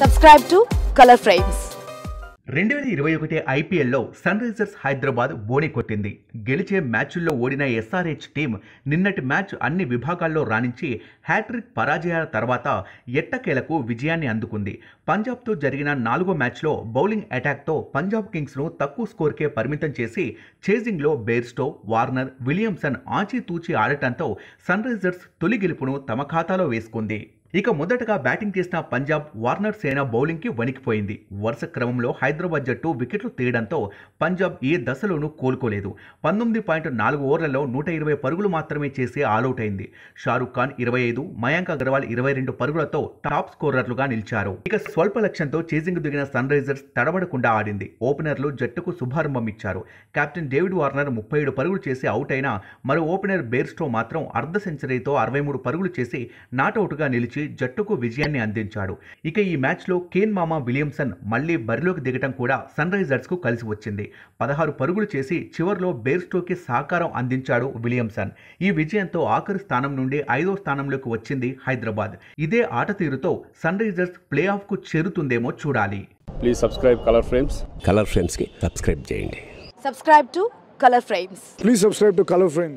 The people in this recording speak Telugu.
సబ్స్క్రైబ్ టు కలర్ ఫ్రేమ్స్ రెండు వేల ఇరవై ఒకటి ఐపీఎల్లో సన్ రైజర్స్ హైదరాబాద్ బోని కొట్టింది గెలిచే మ్యాచుల్లో ఓడిన ఎస్ఆర్హెచ్ టీం నిన్నటి మ్యాచ్ అన్ని విభాగాల్లో రాణించి హ్యాట్రిక్ పరాజయాల తర్వాత ఎట్టకేలకు విజయాన్ని అందుకుంది పంజాబ్తో జరిగిన నాలుగో మ్యాచ్లో బౌలింగ్ అటాక్తో పంజాబ్ కింగ్స్ను తక్కువ స్కోర్కే పరిమితం చేసి చేజింగ్లో బేర్స్టో వార్నర్ విలియమ్సన్ ఆచితూచి ఆడటంతో సన్ రైజర్స్ తొలి గెలుపును తమ ఖాతాలో వేసుకుంది ఇక మొదటగా బ్యాటింగ్ చేసిన పంజాబ్ వార్నర్ సేన బౌలింగ్కి వణికిపోయింది వరుస క్రమంలో హైదరాబాద్ జట్టు వికెట్లు తీయడంతో పంజాబ్ ఏ దశలోనూ కోలుకోలేదు పంతొమ్మిది పాయింట్ నాలుగు ఓవర్లలో నూట ఇరవై పరుగులు మాత్రమే చేసి ఆలౌట్ అయింది షారుఖ్ ఖాన్ ఇరవై ఐదు మయాంక్ అగర్వాల్ ఇరవై రెండు పరుగులతో టాప్ స్కోరర్లుగా నిలిచారు ఇక స్వల్ప లక్ష్యంతో చేజింగ్ దిగిన సన్ రైజర్స్ తడబడకుండా ఆడింది ఓపెనర్లు జట్టుకు శుభారంభం ఇచ్చారు కెప్టెన్ డేవిడ్ వార్నర్ ముప్పై ఏడు పరుగులు చేసి అవుట్ అయినా మరో ఓపెనర్ బేర్స్టో మాత్రం అర్ధ సెంచరీతో అరవై మూడు పరుగులు చేసి నాటౌట్గా నిలిచి జట్టుకు విజయాన్ని అందించాడు ఇక ఈ మ్యాచ్లో కేన్ మామా విలియమ్సన్ మళ్లీ బరిలోకి దిగటం కూడా సన్ రైజర్స్ కు కలిసి వచ్చింది పదహారు పరుగులు చేసి చివరిలో బేర్స్టోకి సహకారం అందించాడు విలియమ్సన్ ఈ విజయంతో ఆఖరి స్థానం నుండి ఐదో స్థానంలోకి వచ్చింది హైదరాబాద్ ఇదే ఆట తీరుతో సన్ రైజర్స్ ప్లే ఆఫ్ కు చేరుతుందేమో చూడాలి please subscribe colour frames colour ఫ్రేమ్స్కి సబ్స్క్రైబ్ చేయండి subscribe to colour frames please subscribe to colour frames